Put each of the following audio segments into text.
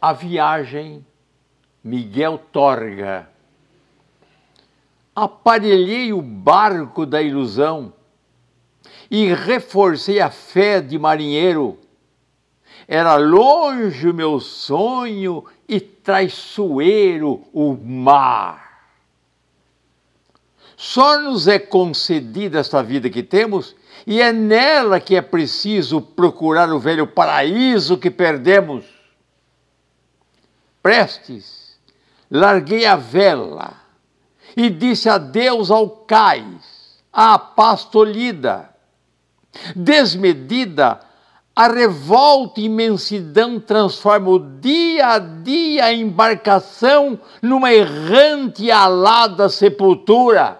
A Viagem, Miguel Torga. Aparelhei o barco da ilusão e reforcei a fé de marinheiro. Era longe o meu sonho e traiçoeiro o mar. Só nos é concedida esta vida que temos e é nela que é preciso procurar o velho paraíso que perdemos prestes, larguei a vela e disse adeus ao cais, à paz tolhida. Desmedida, a revolta imensidão transforma o dia a dia a embarcação numa errante e alada sepultura.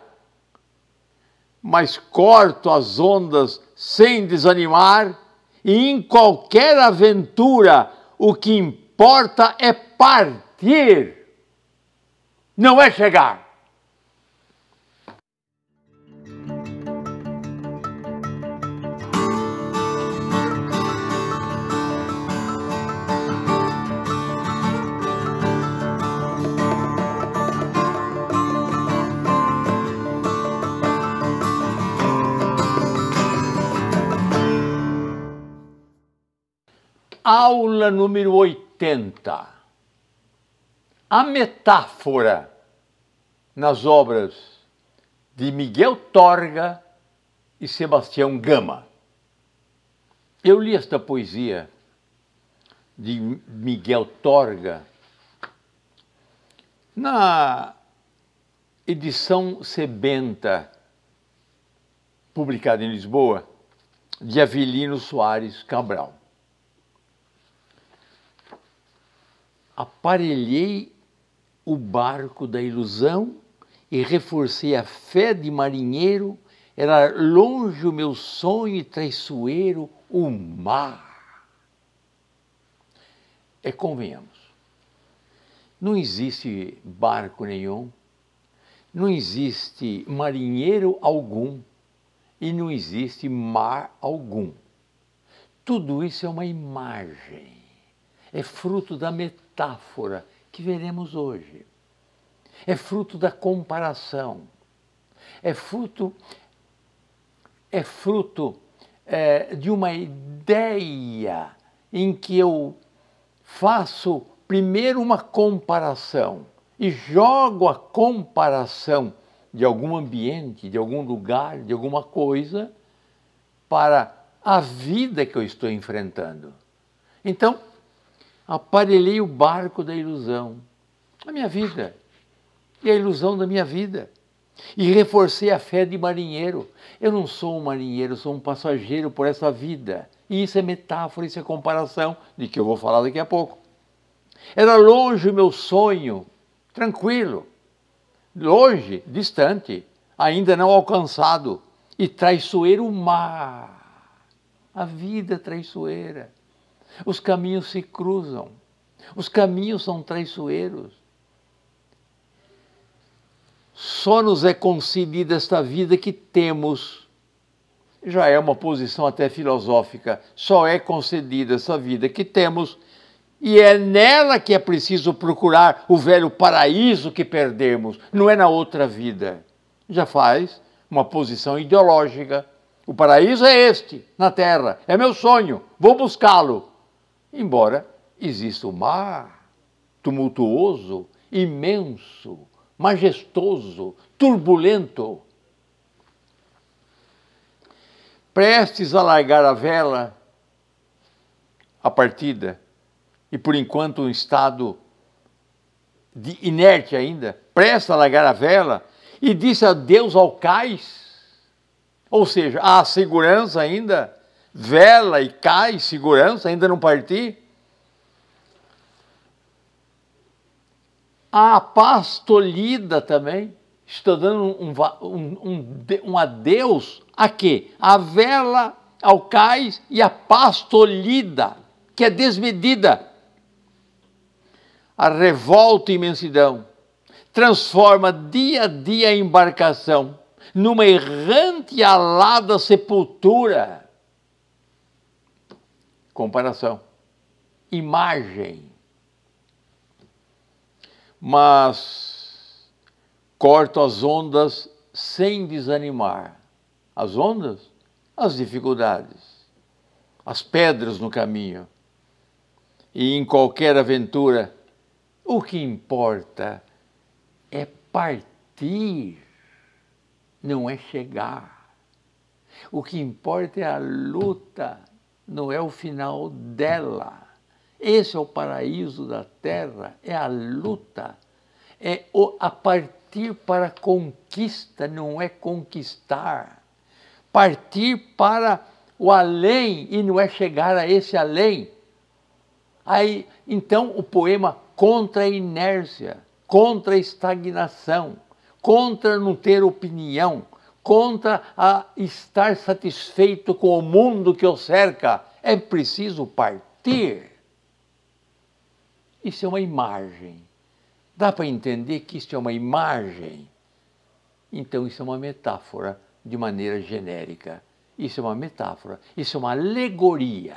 Mas corto as ondas sem desanimar, e em qualquer aventura o que importa é partir, não é chegar. aula número 80. A metáfora nas obras de Miguel Torga e Sebastião Gama. Eu li esta poesia de Miguel Torga na edição Sebenta, publicada em Lisboa, de Avelino Soares Cabral. Aparelhei o barco da ilusão e reforcei a fé de marinheiro, era longe o meu sonho e traiçoeiro, o mar. É, convenhamos, não existe barco nenhum, não existe marinheiro algum e não existe mar algum. Tudo isso é uma imagem, é fruto da metáfora que veremos hoje é fruto da comparação, é fruto, é fruto é, de uma ideia em que eu faço primeiro uma comparação e jogo a comparação de algum ambiente, de algum lugar, de alguma coisa para a vida que eu estou enfrentando. Então, aparelhei o barco da ilusão, a minha vida e a ilusão da minha vida. E reforcei a fé de marinheiro. Eu não sou um marinheiro, sou um passageiro por essa vida. E isso é metáfora, isso é comparação, de que eu vou falar daqui a pouco. Era longe o meu sonho, tranquilo, longe, distante, ainda não alcançado, e traiçoeiro o mar. A vida é traiçoeira. Os caminhos se cruzam, os caminhos são traiçoeiros só nos é concedida esta vida que temos. Já é uma posição até filosófica. Só é concedida essa vida que temos, e é nela que é preciso procurar o velho paraíso que perdemos, não é na outra vida. Já faz uma posição ideológica. O paraíso é este, na terra. É meu sonho, vou buscá-lo. Embora exista o mar, tumultuoso, imenso, majestoso, turbulento. Prestes a largar a vela, a partida, e por enquanto um estado de inerte ainda, presta a largar a vela, e disse adeus ao cais, ou seja, à segurança ainda, vela e cais, segurança, ainda não parti A paz tolhida também está dando um, um, um, um adeus a quê? A vela, ao cais e a paz tolhida, que é desmedida. A revolta e imensidão transforma dia a dia a embarcação numa errante e alada sepultura. Comparação. Imagem mas corto as ondas sem desanimar. As ondas? As dificuldades, as pedras no caminho. E em qualquer aventura, o que importa é partir, não é chegar. O que importa é a luta, não é o final dela. Esse é o paraíso da terra, é a luta, é o, a partir para conquista, não é conquistar. Partir para o além e não é chegar a esse além. Aí, então, o poema contra a inércia, contra a estagnação, contra não ter opinião, contra a estar satisfeito com o mundo que o cerca, é preciso partir. Isso é uma imagem. Dá para entender que isso é uma imagem? Então, isso é uma metáfora de maneira genérica. Isso é uma metáfora, isso é uma alegoria.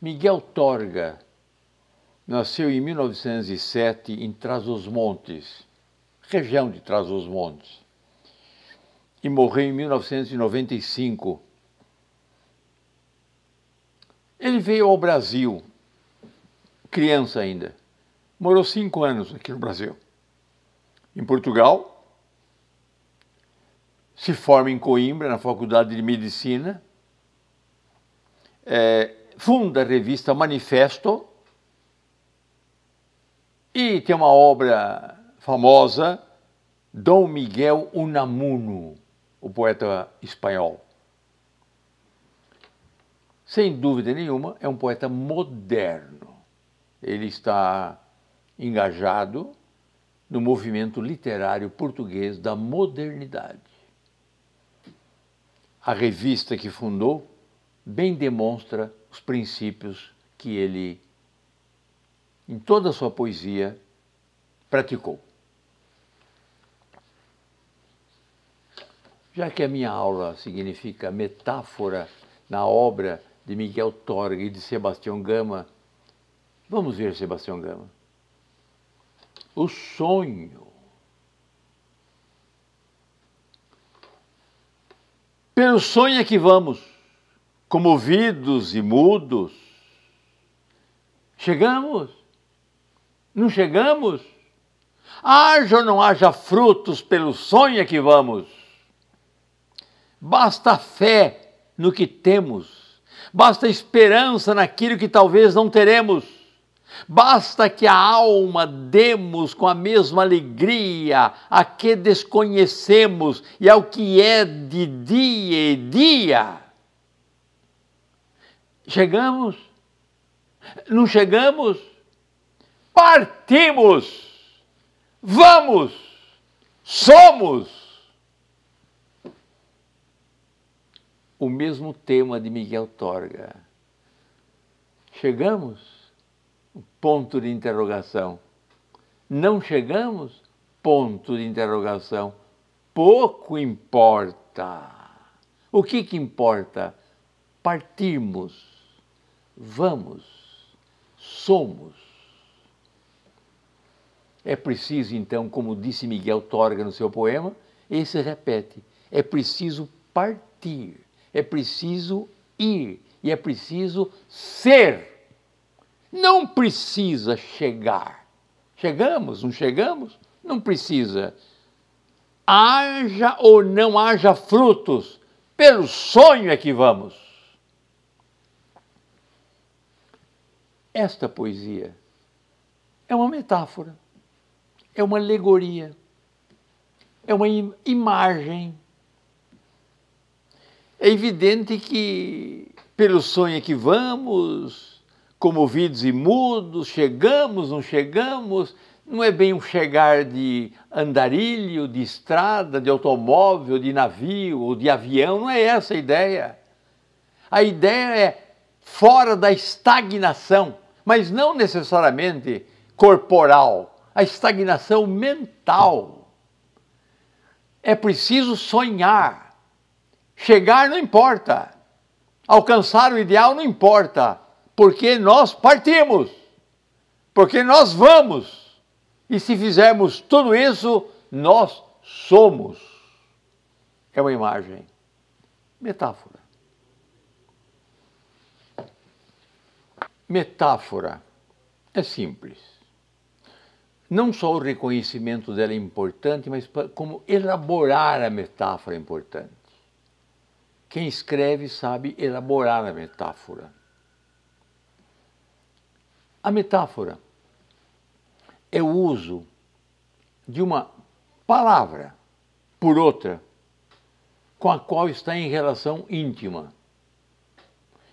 Miguel Torga nasceu em 1907 em Trás-os-Montes, região de Trás-os-Montes, e morreu em 1995 ele veio ao Brasil, criança ainda. Morou cinco anos aqui no Brasil. Em Portugal, se forma em Coimbra, na Faculdade de Medicina, é, funda a revista Manifesto e tem uma obra famosa, Dom Miguel Unamuno, o poeta espanhol. Sem dúvida nenhuma, é um poeta moderno. Ele está engajado no movimento literário português da modernidade. A revista que fundou bem demonstra os princípios que ele, em toda a sua poesia, praticou. Já que a minha aula significa metáfora na obra de Miguel Torga e de Sebastião Gama. Vamos ver Sebastião Gama. O sonho. Pelo sonho é que vamos, comovidos e mudos. Chegamos? Não chegamos? Haja ou não haja frutos, pelo sonho é que vamos. Basta fé no que temos basta esperança naquilo que talvez não teremos. Basta que a alma demos com a mesma alegria a que desconhecemos e ao que é de dia e dia. Chegamos? Não chegamos? Partimos! Vamos! Somos! o mesmo tema de Miguel Torga. Chegamos? Ponto de interrogação. Não chegamos? Ponto de interrogação. Pouco importa. O que, que importa? Partimos, vamos, somos. É preciso, então, como disse Miguel Torga no seu poema, e se repete: é preciso partir é preciso ir e é preciso ser. Não precisa chegar. Chegamos, não chegamos? Não precisa. Haja ou não haja frutos, pelo sonho é que vamos. Esta poesia é uma metáfora, é uma alegoria, é uma im imagem é evidente que, pelo sonho que vamos, comovidos e mudos, chegamos, não chegamos, não é bem um chegar de andarilho, de estrada, de automóvel, de navio ou de avião, não é essa a ideia. A ideia é fora da estagnação, mas não necessariamente corporal, a estagnação mental. É preciso sonhar Chegar não importa. Alcançar o ideal não importa. Porque nós partimos. Porque nós vamos. E se fizermos tudo isso, nós somos. É uma imagem. Metáfora. Metáfora. É simples. Não só o reconhecimento dela é importante, mas como elaborar a metáfora é importante. Quem escreve sabe elaborar a metáfora. A metáfora é o uso de uma palavra por outra com a qual está em relação íntima.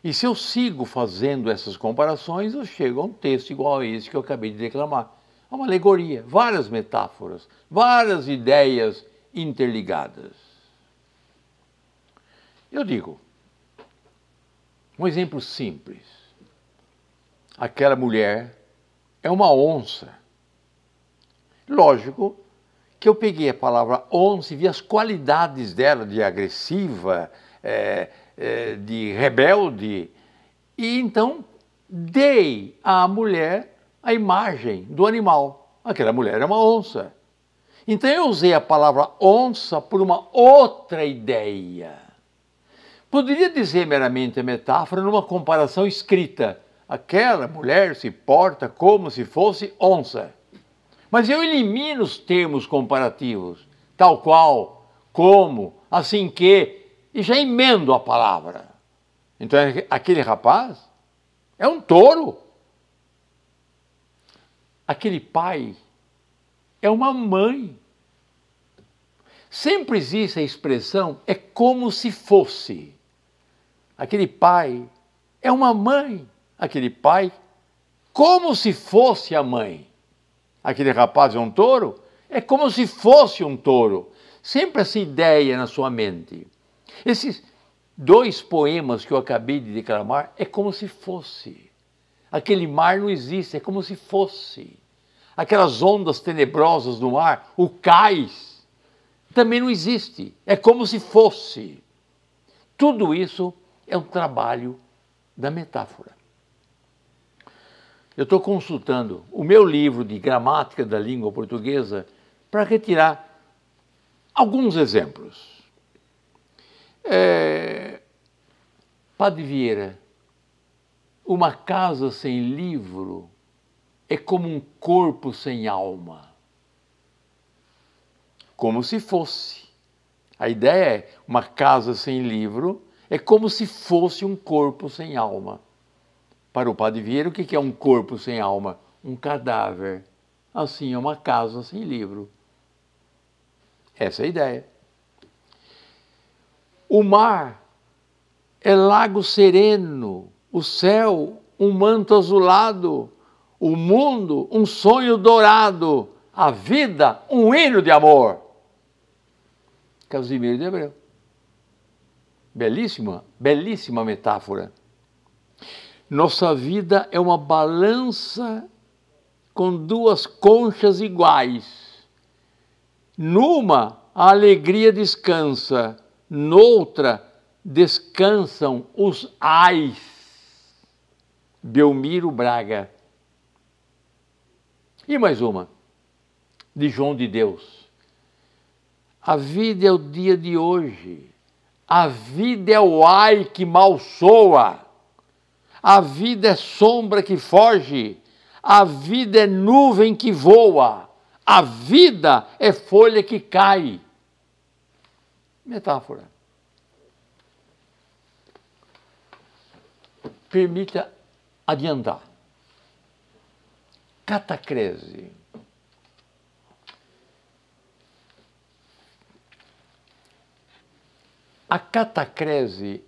E se eu sigo fazendo essas comparações, eu chego a um texto igual a esse que eu acabei de declamar. É uma alegoria, várias metáforas, várias ideias interligadas. Eu digo, um exemplo simples. Aquela mulher é uma onça. Lógico que eu peguei a palavra onça e vi as qualidades dela de agressiva, é, é, de rebelde, e então dei à mulher a imagem do animal. Aquela mulher é uma onça. Então eu usei a palavra onça por uma outra ideia. Poderia dizer meramente a metáfora numa comparação escrita. Aquela mulher se porta como se fosse onça. Mas eu elimino os termos comparativos, tal qual, como, assim que, e já emendo a palavra. Então é aquele rapaz é um touro. Aquele pai é uma mãe. Sempre existe a expressão é como se fosse aquele pai é uma mãe, aquele pai, como se fosse a mãe. Aquele rapaz é um touro, é como se fosse um touro. Sempre essa ideia na sua mente. Esses dois poemas que eu acabei de declamar é como se fosse. Aquele mar não existe, é como se fosse. Aquelas ondas tenebrosas do mar, o cais, também não existe, é como se fosse. Tudo isso é um trabalho da metáfora. Eu estou consultando o meu livro de gramática da língua portuguesa para retirar alguns exemplos. É, Padre Vieira, uma casa sem livro é como um corpo sem alma. Como se fosse. A ideia é uma casa sem livro é como se fosse um corpo sem alma. Para o padre Vieira, o que é um corpo sem alma? Um cadáver. Assim é uma casa sem livro. Essa é a ideia. O mar é lago sereno, o céu, um manto azulado, o mundo, um sonho dourado, a vida, um hino de amor. Casimiro de Abreu. Belíssima, belíssima metáfora. Nossa vida é uma balança com duas conchas iguais. Numa, a alegria descansa, noutra, descansam os ais. Belmiro Braga. E mais uma, de João de Deus. A vida é o dia de hoje. A vida é o ai que mal soa. A vida é sombra que foge. A vida é nuvem que voa. A vida é folha que cai. Metáfora. Permita adiantar. Catacrese A catacrese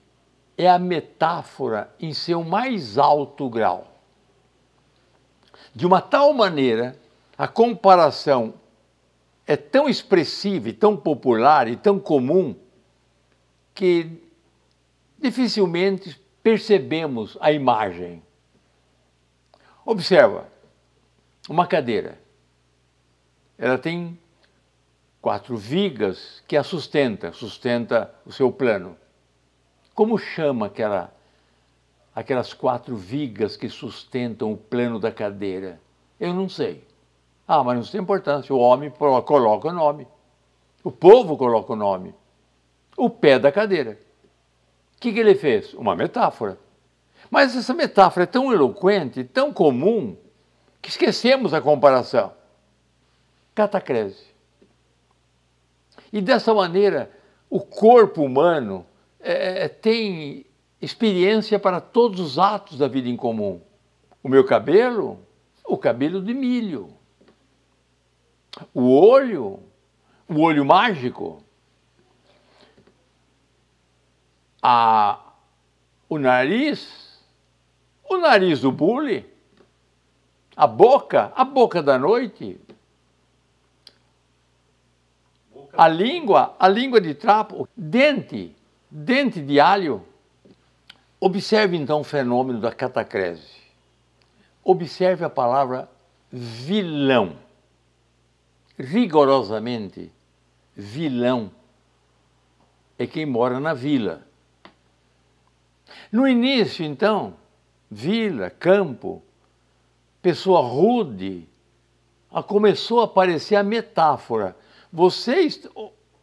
é a metáfora em seu mais alto grau. De uma tal maneira, a comparação é tão expressiva e tão popular e tão comum que dificilmente percebemos a imagem. Observa uma cadeira. Ela tem quatro vigas que a sustenta, sustenta o seu plano. Como chama aquela, aquelas quatro vigas que sustentam o plano da cadeira? Eu não sei. Ah, mas não tem importância. O homem coloca o nome. O povo coloca o nome. O pé da cadeira. O que, que ele fez? Uma metáfora. Mas essa metáfora é tão eloquente, tão comum, que esquecemos a comparação. Catacrese. E dessa maneira, o corpo humano é, é, é, tem experiência para todos os atos da vida em comum. O meu cabelo, o cabelo de milho. O olho, o olho mágico. A, o nariz, o nariz do bule. A boca, a boca da noite, A língua, a língua de trapo, dente, dente de alho. Observe então o fenômeno da catacrese. Observe a palavra vilão. Rigorosamente, vilão é quem mora na vila. No início, então, vila, campo, pessoa rude, ah, começou a aparecer a metáfora você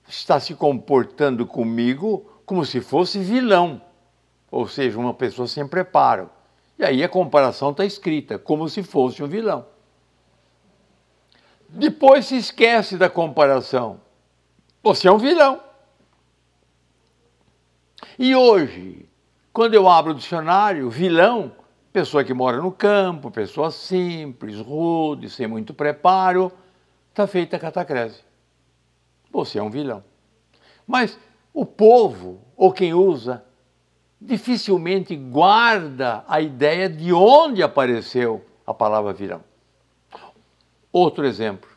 está se comportando comigo como se fosse vilão, ou seja, uma pessoa sem preparo. E aí a comparação está escrita, como se fosse um vilão. Depois se esquece da comparação. Você é um vilão. E hoje, quando eu abro o dicionário, vilão, pessoa que mora no campo, pessoa simples, rude, sem muito preparo, está feita a catacrese você é um vilão. Mas o povo, ou quem usa, dificilmente guarda a ideia de onde apareceu a palavra vilão. Outro exemplo.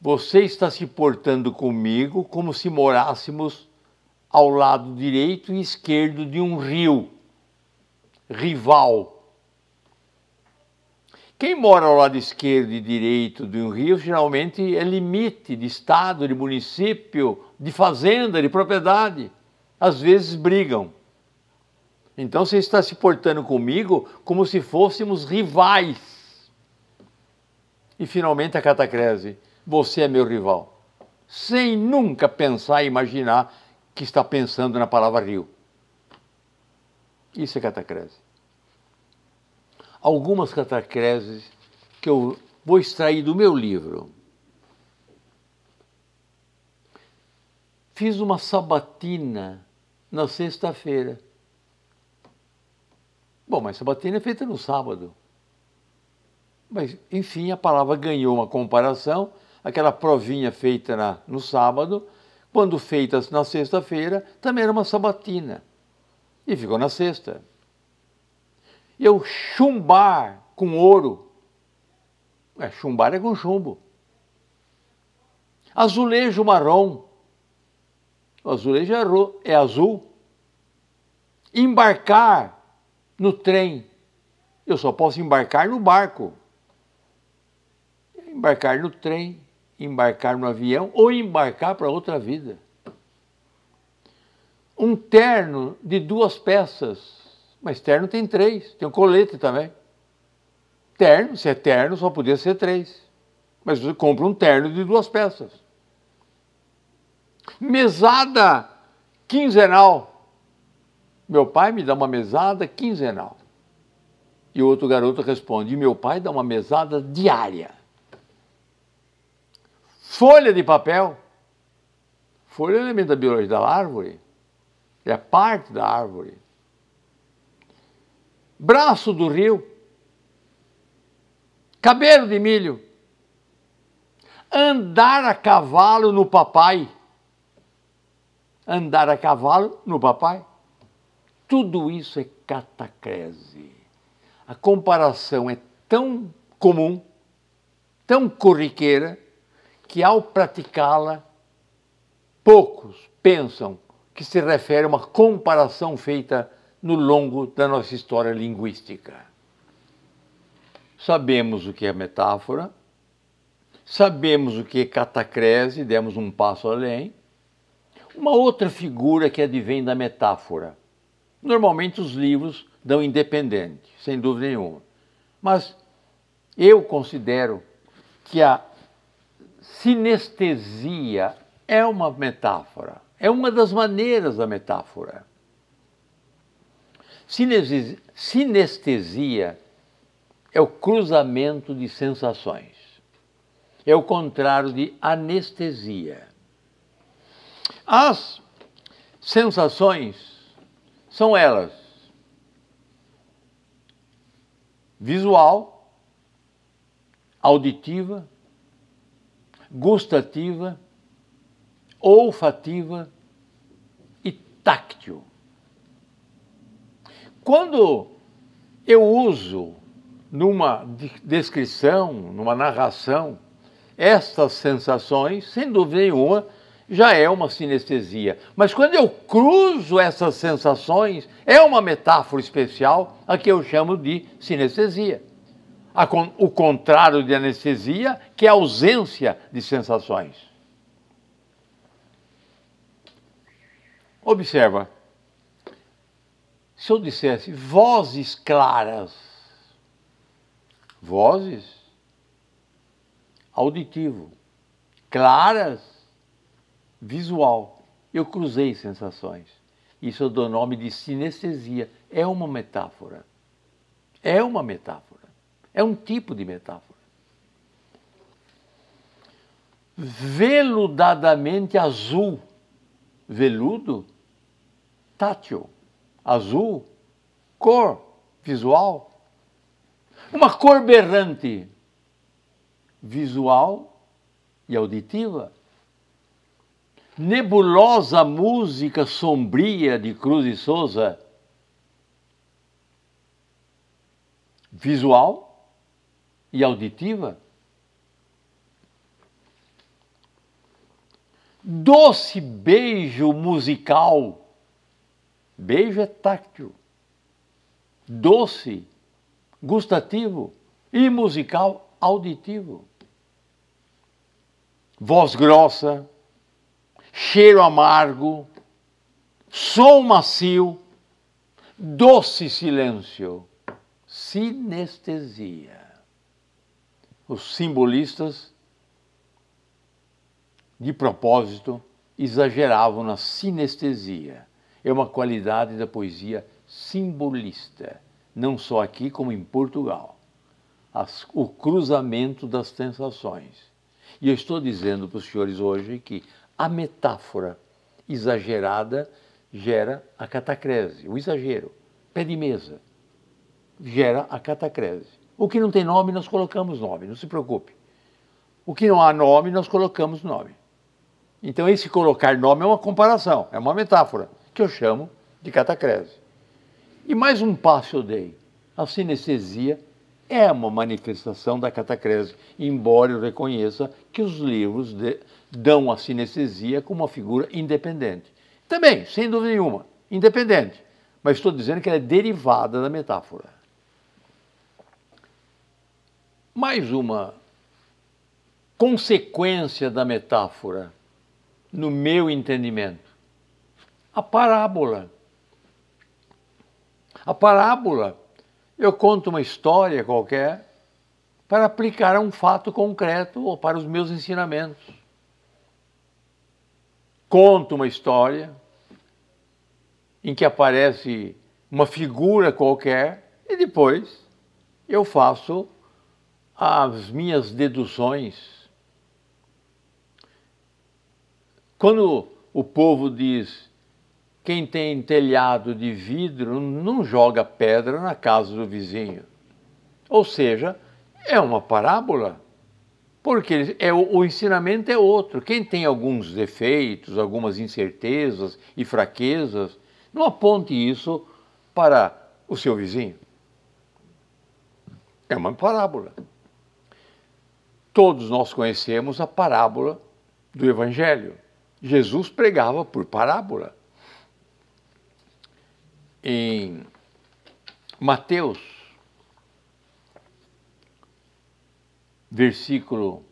Você está se portando comigo como se morássemos ao lado direito e esquerdo de um rio rival quem mora ao lado esquerdo e direito de um rio geralmente é limite de estado, de município, de fazenda, de propriedade. Às vezes brigam. Então você está se portando comigo como se fôssemos rivais. E finalmente a catacrese: você é meu rival. Sem nunca pensar e imaginar que está pensando na palavra rio. Isso é catacrese algumas catacreses que eu vou extrair do meu livro. Fiz uma sabatina na sexta-feira. Bom, mas sabatina é feita no sábado. Mas, enfim, a palavra ganhou uma comparação. Aquela provinha feita na, no sábado, quando feita na sexta-feira, também era uma sabatina. E ficou na sexta eu chumbar com ouro. É, chumbar é com chumbo. Azulejo marrom. O azulejo é, é azul. Embarcar no trem. Eu só posso embarcar no barco. Embarcar no trem, embarcar no avião ou embarcar para outra vida. Um terno de duas peças mas terno tem três, tem o um colete também. Terno, se é terno, só podia ser três. Mas você compra um terno de duas peças. Mesada quinzenal. Meu pai me dá uma mesada quinzenal. E o outro garoto responde: e meu pai dá uma mesada diária. Folha de papel. Folha é elemento da biologia da árvore. É parte da árvore braço do rio, cabelo de milho, andar a cavalo no papai. Andar a cavalo no papai. Tudo isso é catacrese. A comparação é tão comum, tão corriqueira, que ao praticá-la, poucos pensam que se refere a uma comparação feita no longo da nossa história linguística. Sabemos o que é metáfora, sabemos o que é catacrese, demos um passo além. Uma outra figura que advém da metáfora. Normalmente os livros dão independente, sem dúvida nenhuma. Mas eu considero que a sinestesia é uma metáfora, é uma das maneiras da metáfora. Sinestesia é o cruzamento de sensações. É o contrário de anestesia. As sensações são elas: visual, auditiva, gustativa, olfativa e táctil. Quando eu uso numa descrição, numa narração, estas sensações, sem dúvida nenhuma, já é uma sinestesia. Mas quando eu cruzo essas sensações, é uma metáfora especial a que eu chamo de sinestesia. O contrário de anestesia, que é a ausência de sensações. Observa se eu dissesse vozes claras, vozes, auditivo, claras, visual, eu cruzei sensações. Isso eu dou nome de sinestesia. É uma metáfora. É uma metáfora. É um tipo de metáfora. Veludadamente azul. Veludo? Tátil azul, cor visual, uma cor berrante visual e auditiva, nebulosa música sombria de Cruz e Souza visual e auditiva. Doce beijo musical Beijo é táctil, doce, gustativo e musical auditivo. Voz grossa, cheiro amargo, som macio, doce silêncio, sinestesia. Os simbolistas, de propósito, exageravam na sinestesia é uma qualidade da poesia simbolista, não só aqui como em Portugal. As, o cruzamento das sensações. E eu estou dizendo para os senhores hoje que a metáfora exagerada gera a catacrese, o exagero, pé de mesa, gera a catacrese. O que não tem nome, nós colocamos nome, não se preocupe. O que não há nome, nós colocamos nome. Então, esse colocar nome é uma comparação, é uma metáfora que eu chamo de catacrese. E mais um passo eu dei. A sinestesia é uma manifestação da catacrese, embora eu reconheça que os livros de, dão a sinestesia como uma figura independente. Também, sem dúvida nenhuma, independente, mas estou dizendo que ela é derivada da metáfora. Mais uma consequência da metáfora, no meu entendimento, a parábola. A parábola, eu conto uma história qualquer para aplicar a um fato concreto ou para os meus ensinamentos. Conto uma história em que aparece uma figura qualquer e depois eu faço as minhas deduções. Quando o povo diz quem tem telhado de vidro não joga pedra na casa do vizinho. Ou seja, é uma parábola. Porque é, o, o ensinamento é outro. Quem tem alguns defeitos, algumas incertezas e fraquezas, não aponte isso para o seu vizinho. É uma parábola. Todos nós conhecemos a parábola do Evangelho. Jesus pregava por parábola em Mateus, versículo,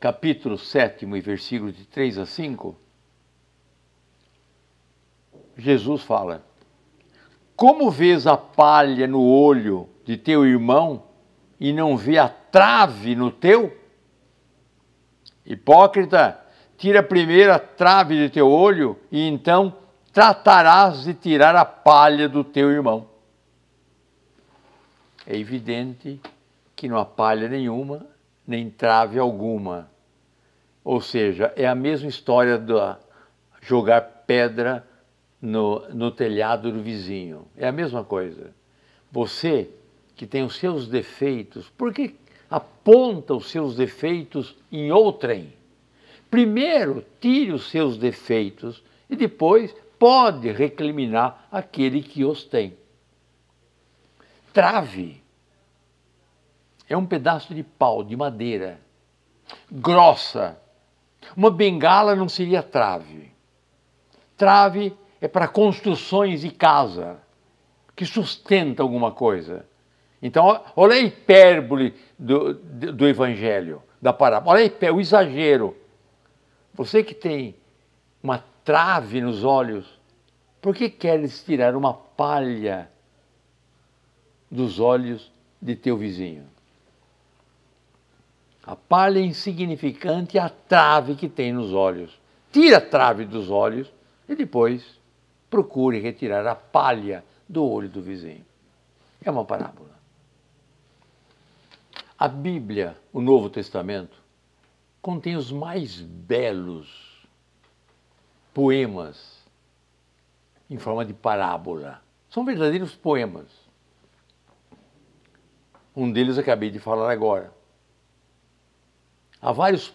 capítulo 7 e versículo de 3 a 5, Jesus fala: Como vês a palha no olho de teu irmão e não vê a trave no teu? Hipócrita, tira primeiro a trave de teu olho e então tratarás de tirar a palha do teu irmão. É evidente que não há palha nenhuma, nem trave alguma. Ou seja, é a mesma história de jogar pedra no, no telhado do vizinho. É a mesma coisa. Você que tem os seus defeitos, por que aponta os seus defeitos em outrem? Primeiro, tire os seus defeitos e depois pode recriminar aquele que os tem. Trave é um pedaço de pau, de madeira, grossa. Uma bengala não seria trave. Trave é para construções de casa, que sustenta alguma coisa. Então, olha a hipérbole do, do, evangelho, da parábola, olha o exagero. Você que tem uma trave nos olhos? Por que queres tirar uma palha dos olhos de teu vizinho? A palha é insignificante é a trave que tem nos olhos. Tira a trave dos olhos e depois procure retirar a palha do olho do vizinho. É uma parábola. A Bíblia, o Novo Testamento, contém os mais belos poemas em forma de parábola. São verdadeiros poemas. Um deles acabei de falar agora. Há, vários,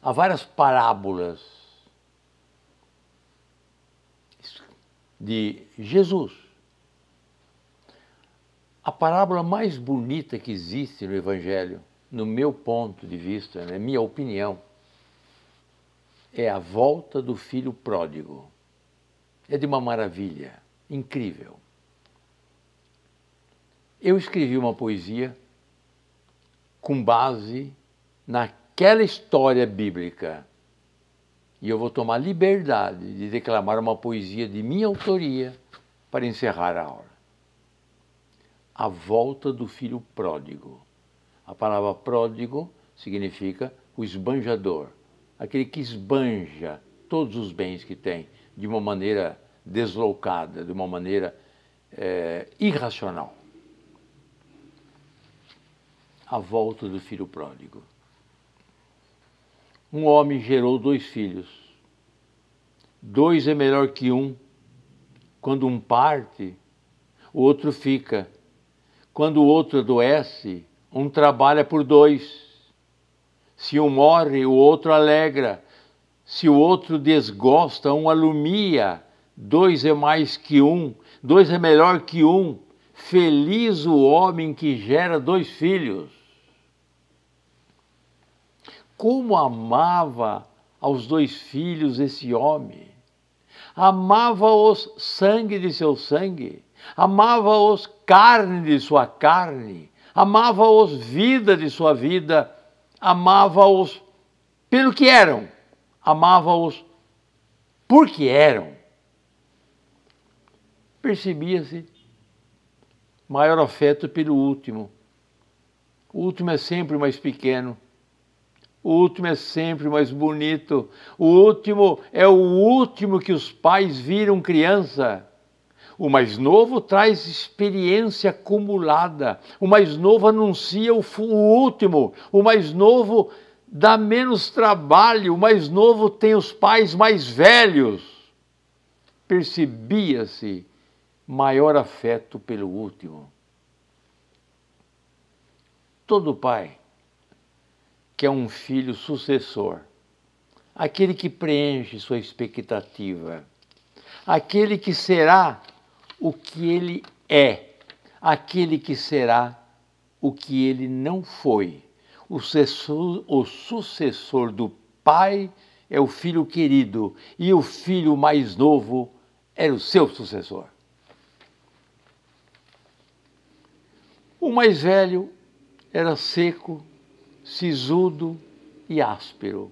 há várias parábolas de Jesus. A parábola mais bonita que existe no Evangelho, no meu ponto de vista, na né, minha opinião, é a volta do filho pródigo. É de uma maravilha, incrível. Eu escrevi uma poesia com base naquela história bíblica. E eu vou tomar liberdade de declamar uma poesia de minha autoria para encerrar a aula. A volta do filho pródigo. A palavra pródigo significa o esbanjador, aquele que esbanja todos os bens que tem de uma maneira deslocada, de uma maneira é, irracional. A volta do filho pródigo. Um homem gerou dois filhos. Dois é melhor que um. Quando um parte, o outro fica. Quando o outro adoece, um trabalha por dois. Se um morre, o outro alegra. Se o outro desgosta, um alumia. Dois é mais que um, dois é melhor que um. Feliz o homem que gera dois filhos. Como amava aos dois filhos esse homem. Amava-os sangue de seu sangue, amava-os carne de sua carne, amava-os vida de sua vida, amava-os pelo que eram, amava-os porque eram. Percebia-se maior afeto pelo último. O último é sempre mais pequeno. O último é sempre mais bonito. O último é o último que os pais viram criança. O mais novo traz experiência acumulada. O mais novo anuncia o, o último. O mais novo dá menos trabalho. O mais novo tem os pais mais velhos. Percebia-se maior afeto pelo último. Todo pai que é um filho sucessor, aquele que preenche sua expectativa, aquele que será o que ele é, aquele que será o que ele não foi. O, sucessor, o sucessor do Pai é o filho querido, e o filho mais novo era é o seu sucessor. O mais velho era seco, sisudo e áspero.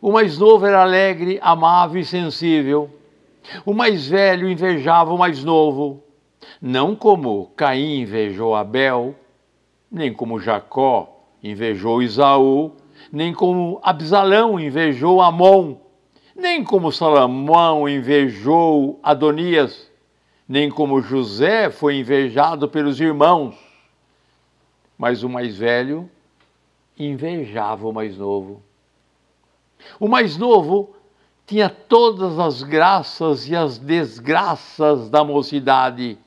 O mais novo era alegre, amável e sensível. O mais velho invejava o mais novo, não como Caim invejou Abel, nem como Jacó invejou Isaú, nem como Absalão invejou Amon, nem como Salomão invejou Adonias, nem como José foi invejado pelos irmãos. Mas o mais velho invejava o mais novo. O mais novo tinha todas as graças e as desgraças da mocidade.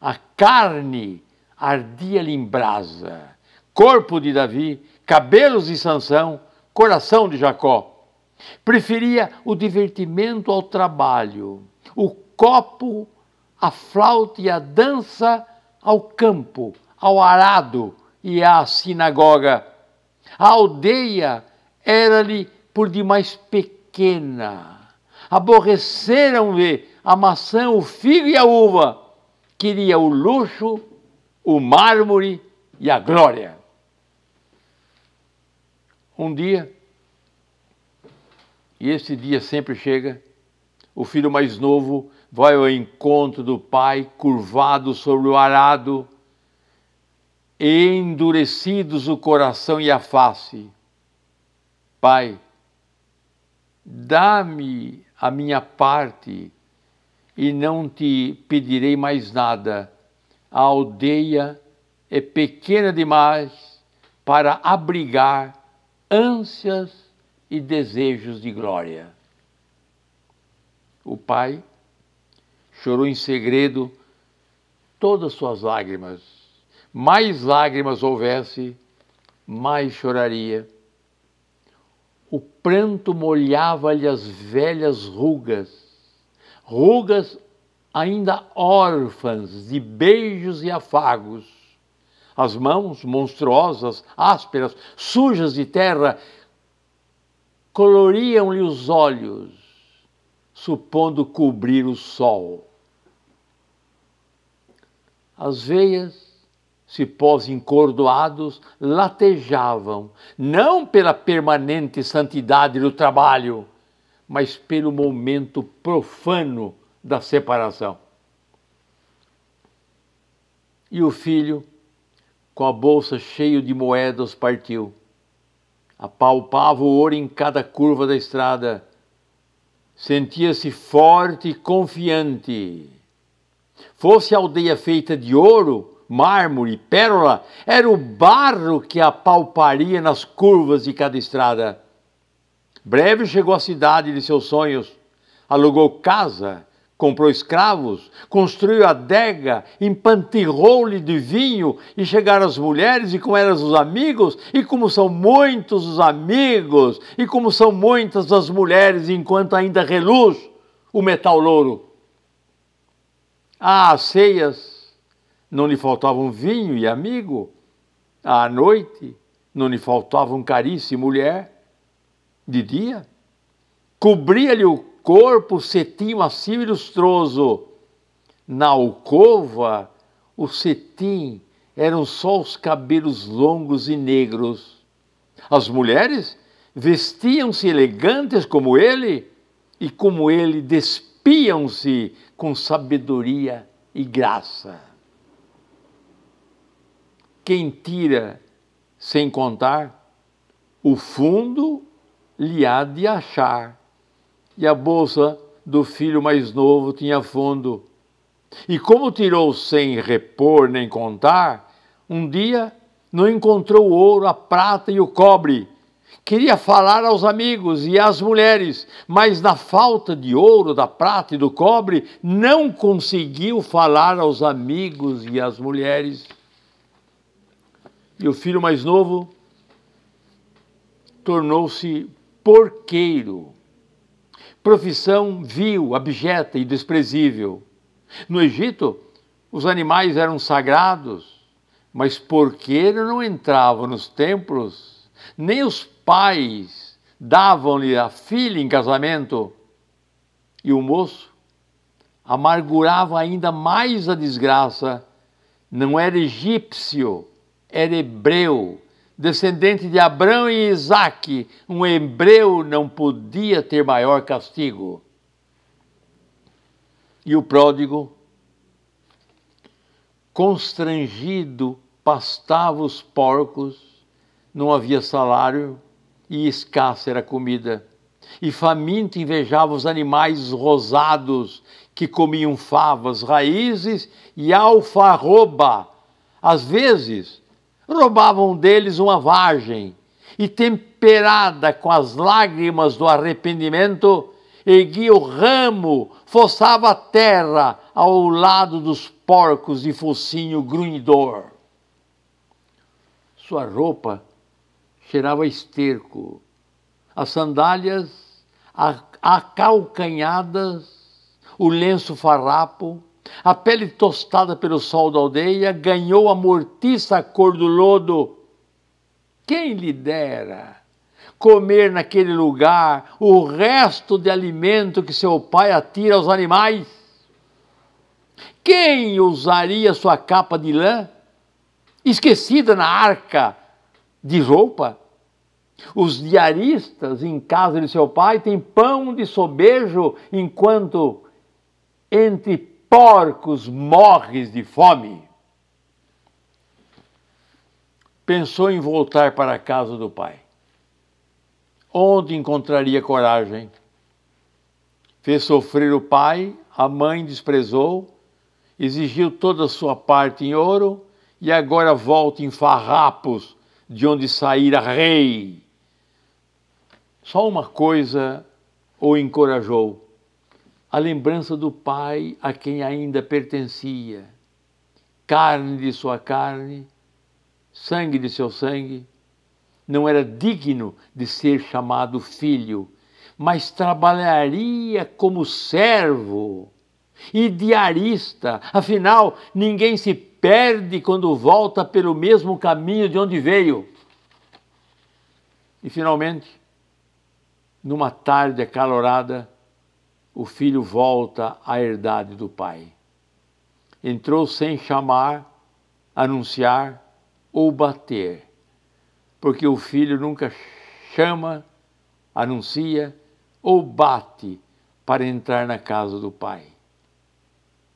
A carne ardia-lhe em brasa, corpo de Davi, cabelos de Sansão, coração de Jacó. Preferia o divertimento ao trabalho, o copo, a flauta e a dança ao campo, ao arado e à sinagoga. A aldeia era-lhe por demais pequena pequena. Aborreceram-lhe a maçã, o figo e a uva. Queria o luxo, o mármore e a glória. Um dia, e esse dia sempre chega, o filho mais novo vai ao encontro do pai, curvado sobre o arado, endurecidos o coração e a face. Pai, dá-me a minha parte e não te pedirei mais nada. A aldeia é pequena demais para abrigar ânsias e desejos de glória. O pai chorou em segredo todas suas lágrimas. Mais lágrimas houvesse, mais choraria. O pranto molhava-lhe as velhas rugas, rugas ainda órfãs de beijos e afagos. As mãos monstruosas, ásperas, sujas de terra, coloriam-lhe os olhos, supondo cobrir o sol. As veias cipós encordoados latejavam, não pela permanente santidade do trabalho, mas pelo momento profano da separação. E o filho, com a bolsa cheia de moedas, partiu. Apalpava o ouro em cada curva da estrada. Sentia-se forte e confiante. Fosse a aldeia feita de ouro, mármore, pérola, era o barro que apalparia nas curvas de cada estrada. Breve chegou à cidade de seus sonhos, alugou casa, comprou escravos, construiu adega, empantirrou-lhe de vinho e chegaram as mulheres e com elas os amigos, e como são muitos os amigos, e como são muitas as mulheres enquanto ainda reluz o metal louro. Ah, as ceias não lhe faltavam vinho e amigo, à noite não lhe faltavam carícia e mulher, de dia cobria-lhe o corpo o cetim macio e lustroso. Na alcova, o cetim eram só os cabelos longos e negros. As mulheres vestiam-se elegantes como ele e como ele despiam-se com sabedoria e graça quem tira sem contar, o fundo lhe há de achar. E a bolsa do filho mais novo tinha fundo. E como tirou sem repor nem contar, um dia não encontrou o ouro, a prata e o cobre. Queria falar aos amigos e às mulheres, mas na falta de ouro, da prata e do cobre, não conseguiu falar aos amigos e às mulheres. E o filho mais novo tornou-se porqueiro. Profissão vil, abjeta e desprezível. No Egito, os animais eram sagrados, mas porqueiro não entrava nos templos, nem os pais davam-lhe a filha em casamento. E o moço amargurava ainda mais a desgraça. Não era egípcio, era hebreu, descendente de Abrão e Isaque. Um hebreu não podia ter maior castigo. E o pródigo, constrangido, pastava os porcos, não havia salário e escassa era a comida. E faminto invejava os animais rosados que comiam favas, raízes e alfarroba. Às vezes, roubavam deles uma vagem e, temperada com as lágrimas do arrependimento, erguia o ramo, forçava a terra ao lado dos porcos de focinho grunhidor. Sua roupa cheirava esterco, as sandálias acalcanhadas, o lenço farrapo, a pele tostada pelo sol da aldeia ganhou a mortiça cor do lodo. Quem lhe dera comer naquele lugar o resto de alimento que seu pai atira aos animais? Quem usaria sua capa de lã, esquecida na arca de roupa? Os diaristas em casa de seu pai têm pão de sobejo, enquanto entre porcos morres de fome. Pensou em voltar para a casa do pai. Onde encontraria coragem? Fez sofrer o pai, a mãe desprezou, exigiu toda a sua parte em ouro e agora volta em farrapos, de onde saíra rei. Só uma coisa o encorajou a lembrança do Pai a quem ainda pertencia, carne de sua carne, sangue de seu sangue, não era digno de ser chamado filho, mas trabalharia como servo e diarista. Afinal, ninguém se perde quando volta pelo mesmo caminho de onde veio. E finalmente, numa tarde acalorada, o filho volta à herdade do pai. Entrou sem chamar, anunciar ou bater, porque o filho nunca chama, anuncia ou bate para entrar na casa do pai.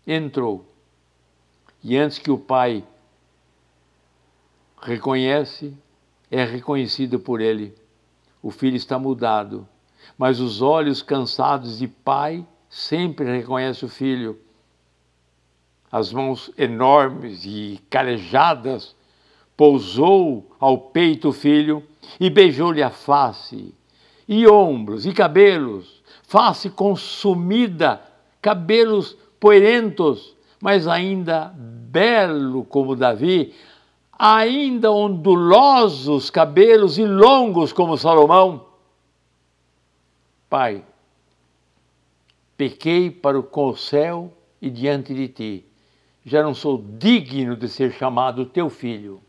Entrou. E antes que o pai reconhece, é reconhecido por ele. O filho está mudado mas os olhos cansados de pai sempre reconhece o filho. As mãos enormes e calejadas pousou ao peito o filho e beijou-lhe a face, e ombros, e cabelos, face consumida, cabelos poerentos, mas ainda belo como Davi, ainda ondulosos cabelos e longos como Salomão Pai, pequei para o céu e diante de ti. Já não sou digno de ser chamado teu filho.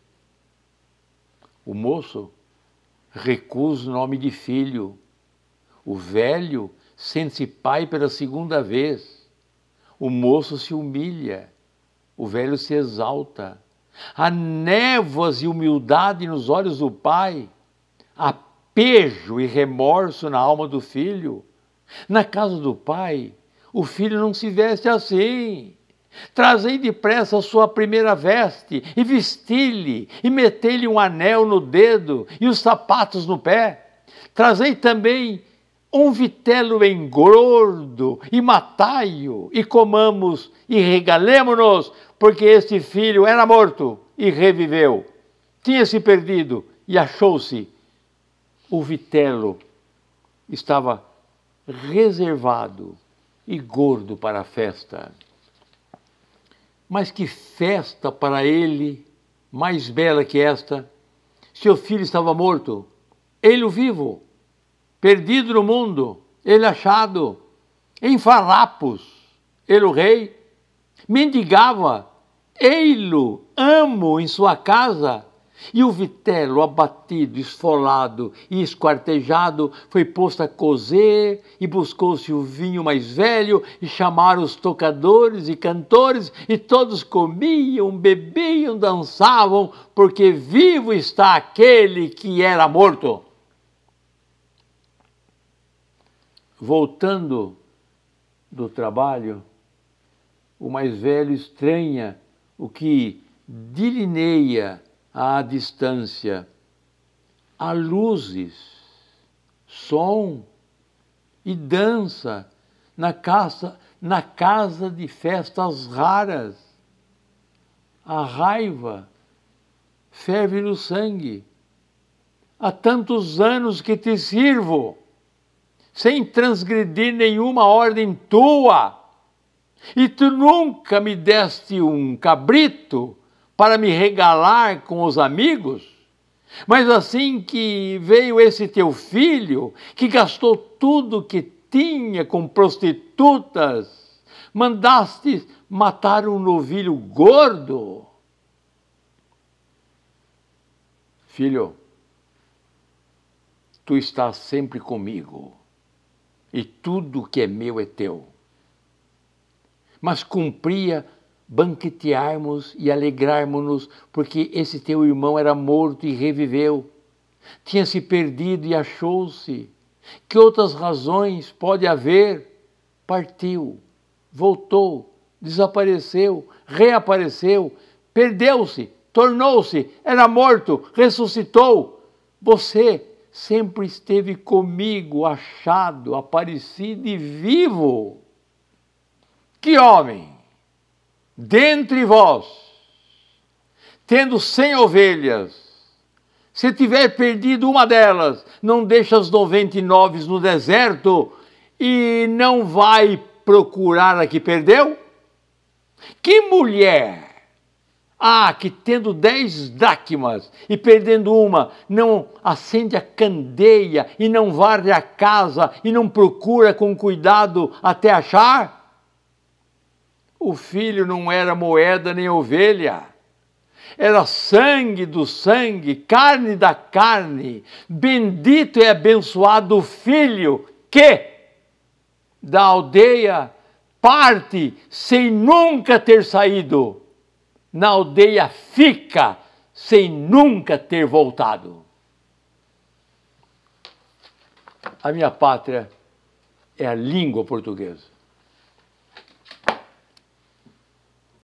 O moço recusa o nome de filho. O velho sente-se pai pela segunda vez. O moço se humilha. O velho se exalta. Há névoas e humildade nos olhos do pai. Pejo e remorso na alma do filho. Na casa do pai, o filho não se veste assim. Trazei depressa sua primeira veste, e vesti-lhe, e metei-lhe um anel no dedo e os sapatos no pé. Trazei também um vitelo engordo, e matai-o, e comamos, e regalemo-nos, porque este filho era morto e reviveu. Tinha se perdido e achou-se o vitelo estava reservado e gordo para a festa. Mas que festa para ele, mais bela que esta! Seu filho estava morto, ele o vivo, perdido no mundo, ele achado, em farrapos, ele o rei, mendigava, ei-lo, amo em sua casa, e o vitelo, abatido, esfolado e esquartejado, foi posto a cozer, e buscou-se o vinho mais velho, e chamaram os tocadores e cantores, e todos comiam, bebiam, dançavam, porque vivo está aquele que era morto. Voltando do trabalho, o mais velho estranha o que delineia à distância. Há luzes, som e dança na casa, na casa de festas raras. A raiva ferve no sangue. Há tantos anos que te sirvo, sem transgredir nenhuma ordem tua, e tu nunca me deste um cabrito para me regalar com os amigos? Mas assim que veio esse teu filho, que gastou tudo que tinha com prostitutas, mandaste matar um novilho gordo? Filho, tu estás sempre comigo e tudo que é meu é teu. Mas cumpria banquetearmos e alegrarmos-nos, porque esse teu irmão era morto e reviveu, tinha se perdido e achou-se. Que outras razões pode haver? Partiu, voltou, desapareceu, reapareceu, perdeu-se, tornou-se, era morto, ressuscitou. Você sempre esteve comigo, achado, aparecido e vivo. Que homem! dentre vós, tendo cem ovelhas, se tiver perdido uma delas, não deixa as noventa e nove no deserto e não vai procurar a que perdeu? Que mulher! Ah, que tendo dez dracmas e perdendo uma, não acende a candeia e não varre a casa e não procura com cuidado até achar? O filho não era moeda nem ovelha, era sangue do sangue, carne da carne. Bendito e é abençoado o filho que da aldeia parte sem nunca ter saído, na aldeia fica sem nunca ter voltado. A minha pátria é a língua portuguesa.